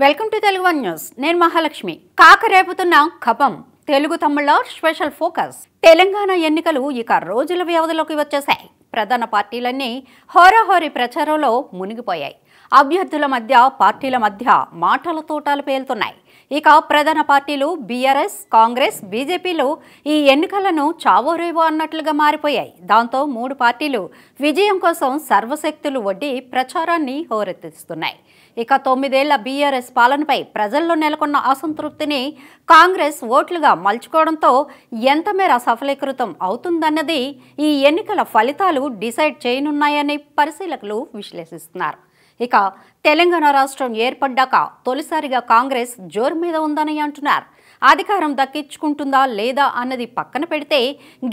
welcome to Telugu one news నేను మహాలక్ష్మి కాకరేపుతున్న కపం తెలుగు తమ్ముళ్ళ special focus Telangana ఎన్నికలు ఇక రోజుల వ్యవధిలోకి వచ్చేశాయి ప్రధాన పార్టీలన్నీ హోరాహోరి ప్రచారంలో మునిగిపోయాయి అభ్యర్థుల మధ్య పార్టీల మధ్య మాటల తోటాలు పేలుతున్నాయి ఇక ప్రధాన పార్టీలు బీఆర్ఎస్ కాంగ్రెస్ బీజేపీలు ఈ ఎన్నికలను చావోరేవో అన్నట్లుగా మారిపోయాయి దాంతో మూడు పార్టీలు విజయం కోసం సర్వశక్తులు వడ్డీ ప్రచారాన్ని హోరెత్తిస్తున్నాయి ఇక తొమ్మిదేళ్ల బీఆర్ఎస్ పాలనపై ప్రజల్లో నెలకొన్న అసంతృప్తిని కాంగ్రెస్ ఓట్లుగా మలుచుకోవడంతో ఎంతమేర సఫలీకృతం అవుతుందన్నది ఈ ఎన్నికల ఫలితాలు డిసైడ్ చేయనున్నాయని పరిశీలకులు విశ్లేషిస్తున్నారు ఇక తెలంగాణ రాష్ట్రం ఏర్పడ్డాక తొలిసారిగా కాంగ్రెస్ జోరు మీద ఉందని అంటున్నారు అధికారం దక్కించుకుంటుందా లేదా అన్నది పక్కన పెడితే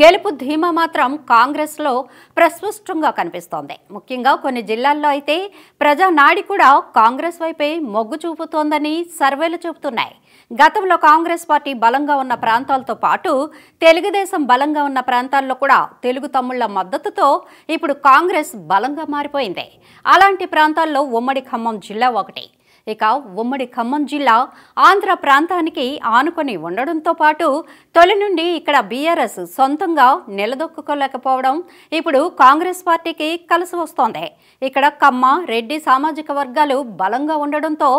గెలుపు ధీమా మాత్రం కాంగ్రెస్లో ప్రస్పష్టంగా కనిపిస్తోంది ముఖ్యంగా కొన్ని జిల్లాల్లో అయితే ప్రజానాడి కూడా కాంగ్రెస్ వైపే మొగ్గు చూపుతోందని సర్వేలు చెబుతున్నాయి గతంలో కాంగ్రెస్ పార్టీ బలంగా ఉన్న ప్రాంతాలతో పాటు తెలుగుదేశం బలంగా ఉన్న ప్రాంతాల్లో కూడా తెలుగు తమ్ముళ్ల మద్దతుతో ఇప్పుడు కాంగ్రెస్ బలంగా మారిపోయింది అలాంటి ప్రాంతాల్లో ఉమ్మడి ఖమ్మం జిల్లా ఒకటి ఇక ఉమ్మడి ఖమ్మం జిల్లా ఆంధ్ర ప్రాంతానికి ఆనుకొని ఉండడంతో పాటు తొలి నుండి ఇక్కడ బీఆర్ఎస్ సొంతంగా నిలదొక్కుకోలేకపోవడం ఇప్పుడు కాంగ్రెస్ పార్టీకి కలిసి వస్తోంది ఇక్కడ కమ్మ రెడ్డి సామాజిక వర్గాలు బలంగా ఉండడంతో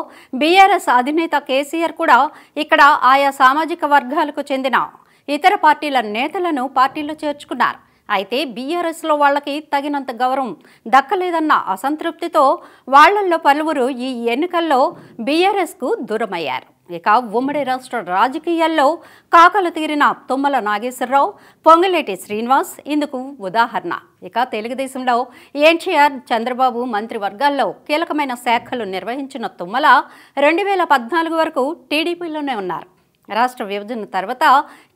బీఆర్ఎస్ అధినేత కేసీఆర్ కూడా ఇక్కడ ఆయా సామాజిక వర్గాలకు చెందిన ఇతర పార్టీల నేతలను పార్టీలో చేర్చుకున్నారు అయితే బీఆర్ఎస్లో వాళ్ళకి తగినంత గౌరవం దక్కలేదన్న అసంతృప్తితో వాళ్లల్లో పలువురు ఈ ఎన్నికల్లో బీఆర్ఎస్కు దూరమయ్యారు ఇక ఉమ్మడి రాష్ట్ర రాజకీయాల్లో కాకలు తీరిన తుమ్మల నాగేశ్వరరావు పొంగలేటి శ్రీనివాస్ ఇందుకు ఉదాహరణ ఇక తెలుగుదేశంలో ఎన్టీఆర్ చంద్రబాబు మంత్రివర్గాల్లో కీలకమైన శాఖలు నిర్వహించిన తుమ్మల రెండు వేల పద్నాలుగు వరకు టీడీపీలోనే ఉన్నారు రాష్ట్ర విభజన తర్వాత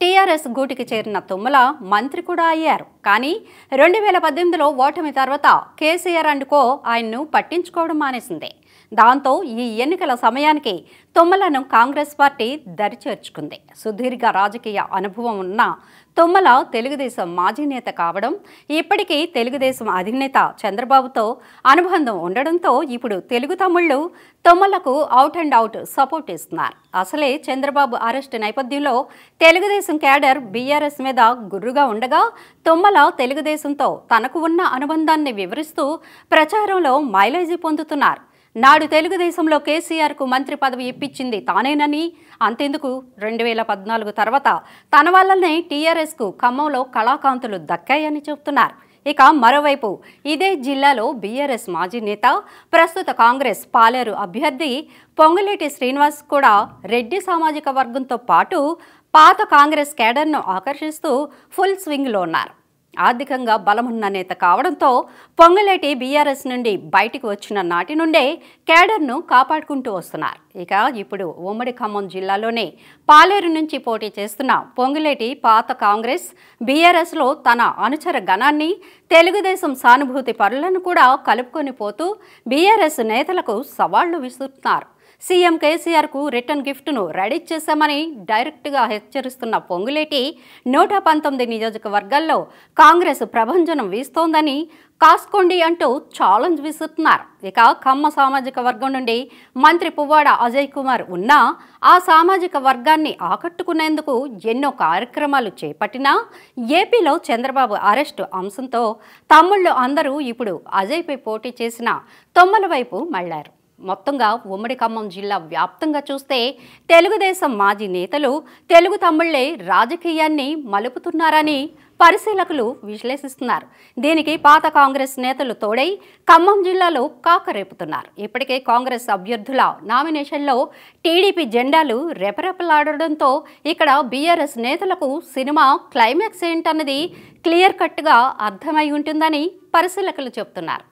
టీఆర్ఎస్ గూటికి చేరిన తుమ్మల మంత్రి కూడా అయ్యారు కానీ రెండు వేల పద్దెనిమిదిలో ఓటమి తర్వాత కేసీఆర్ అండ్ కో ఆయన్ను పట్టించుకోవడం మానేసిందే దాంతో ఈ ఎన్నికల సమయానికి తుమ్మలను కాంగ్రెస్ పార్టీ దరిచేర్చుకుంది సుదీర్ఘ రాజకీయ అనుభవం ఉన్న తుమ్మల తెలుగుదేశం మాజీ నేత కావడం ఇప్పటికీ తెలుగుదేశం అధినేత చంద్రబాబుతో అనుబంధం ఉండడంతో ఇప్పుడు తెలుగు తమ్ముళ్లు తుమ్మలకు అవుట్ అండ్ అవుట్ సపోర్ట్ ఇస్తున్నారు అసలే చంద్రబాబు అరెస్ట్ నేపథ్యంలో తెలుగుదేశం క్యాడర్ బీఆర్ఎస్ మీద గుర్రుగా ఉండగా తుమ్మల తెలుగుదేశంతో తనకు ఉన్న అనుబంధాన్ని వివరిస్తూ ప్రచారంలో మైలేజీ పొందుతున్నారు నాడు తెలుగుదేశంలో కేసీఆర్కు మంత్రి పదవి ఇప్పించింది తానేనని అంతేందుకు రెండు వేల పద్నాలుగు తర్వాత తన వల్లనే టీఆర్ఎస్కు ఖమ్మంలో కళాకాంతులు దక్కాయని చెబుతున్నారు ఇక మరోవైపు ఇదే జిల్లాలో బీఆర్ఎస్ మాజీ నేత ప్రస్తుత కాంగ్రెస్ పాలేరు అభ్యర్థి పొంగులేటి శ్రీనివాస్ కూడా రెడ్డి సామాజిక వర్గంతో పాటు పాత కాంగ్రెస్ కేడర్ను ఆకర్షిస్తూ ఫుల్ స్వింగ్లో ఉన్నారు ఆర్థికంగా బలమున్న నేత కావడంతో పొంగలేటి బీఆర్ఎస్ నుండి బయటికి వచ్చిన నాటి నుండే కేడర్ను కాపాడుకుంటూ వస్తున్నారు ఇక ఇప్పుడు ఉమ్మడి ఖమ్మం జిల్లాలోనే పాలేరు నుంచి పోటీ చేస్తున్న పొంగులేటి పాత కాంగ్రెస్ బీఆర్ఎస్లో తన అనుచర గణాన్ని తెలుగుదేశం సానుభూతి పరులను కూడా కలుపుకొని పోతూ బీఆర్ఎస్ నేతలకు సవాళ్లు విసురుతున్నారు సీఎం కేసీఆర్కు రిటర్న్ గిఫ్ట్ను రెడీ చేశామని డైరెక్ట్గా హెచ్చరిస్తున్న పొంగులేటి నూట పంతొమ్మిది నియోజకవర్గాల్లో కాంగ్రెస్ ప్రభంజనం వీస్తోందని కాస్కోండి అంటూ ఛాలెంజ్ విసురుతున్నారు ఇక ఖమ్మ సామాజిక వర్గం నుండి మంత్రి పువ్వాడ అజయ్ కుమార్ ఉన్నా ఆ సామాజిక వర్గాన్ని ఆకట్టుకునేందుకు ఎన్నో కార్యక్రమాలు చేపట్టినా ఏపీలో చంద్రబాబు అరెస్టు అంశంతో తమ్ముళ్ళు అందరూ ఇప్పుడు అజయ్పై పోటీ చేసిన తొమ్మల వైపు మళ్లారు మొత్తంగా ఉమ్మడి ఖమ్మం జిల్లా వ్యాప్తంగా చూస్తే తెలుగుదేశం మాజీ నేతలు తెలుగు తమ్ముళ్లే రాజకీయాన్ని మలుపుతున్నారని పరిశీలకులు విశ్లేషిస్తున్నారు దీనికి పాత కాంగ్రెస్ నేతలు తోడై ఖమ్మం జిల్లాలో కాకరేపుతున్నారు ఇప్పటికే కాంగ్రెస్ అభ్యర్థుల నామినేషన్లో టీడీపీ జెండాలు రెపరెపలాడడంతో ఇక్కడ బీఆర్ఎస్ నేతలకు సినిమా క్లైమాక్స్ ఏంటన్నది క్లియర్ కట్గా అర్థమై ఉంటుందని పరిశీలకులు చెబుతున్నారు